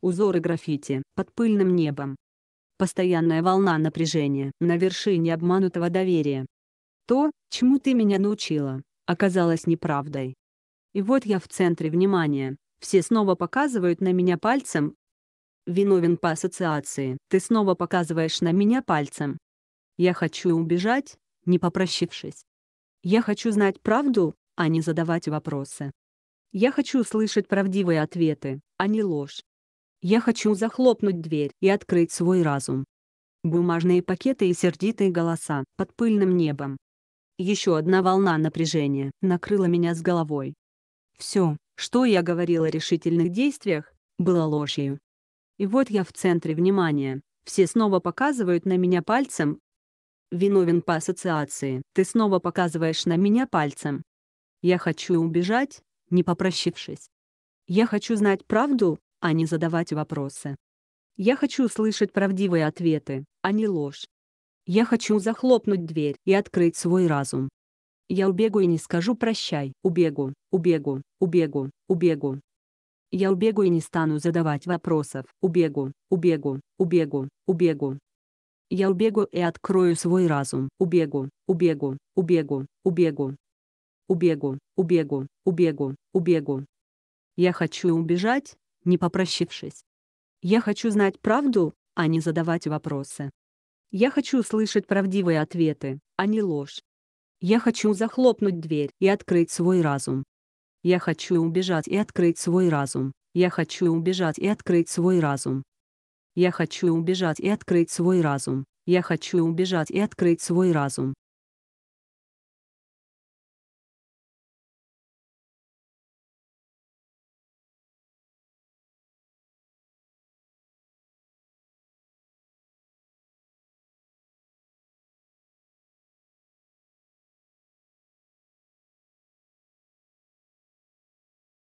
узоры граффити под пыльным небом. Постоянная волна напряжения на вершине обманутого доверия. То, чему ты меня научила, оказалось неправдой. И вот я в центре внимания, все снова показывают на меня пальцем. Виновен по ассоциации, ты снова показываешь на меня пальцем. Я хочу убежать, не попрощившись. Я хочу знать правду, а не задавать вопросы. Я хочу слышать правдивые ответы, а не ложь. Я хочу захлопнуть дверь и открыть свой разум. Бумажные пакеты и сердитые голоса под пыльным небом. Еще одна волна напряжения накрыла меня с головой. Все, что я говорила о решительных действиях, было ложью. И вот я в центре внимания, все снова показывают на меня пальцем. Виновен по ассоциации, ты снова показываешь на меня пальцем. Я хочу убежать, не попрощившись. Я хочу знать правду, а не задавать вопросы. Я хочу слышать правдивые ответы, а не ложь. Я хочу захлопнуть дверь и открыть свой разум. Я убегу и не скажу «прощай», убегу, убегу, убегу, убегу. Я убегу и не стану задавать вопросов, убегу, убегу, убегу, убегу. Я убегу и открою свой разум, убегу, убегу, убегу, убегу. Убегу, убегу, убегу, убегу. Я хочу убежать, не попрощившись, Я хочу знать правду, а не задавать вопросы. Я хочу услышать правдивые ответы, а не ложь. Я хочу захлопнуть дверь и открыть свой разум. Я хочу убежать и открыть свой разум. Я хочу убежать и открыть свой разум. Я хочу убежать и открыть свой разум. Я хочу убежать и открыть свой разум.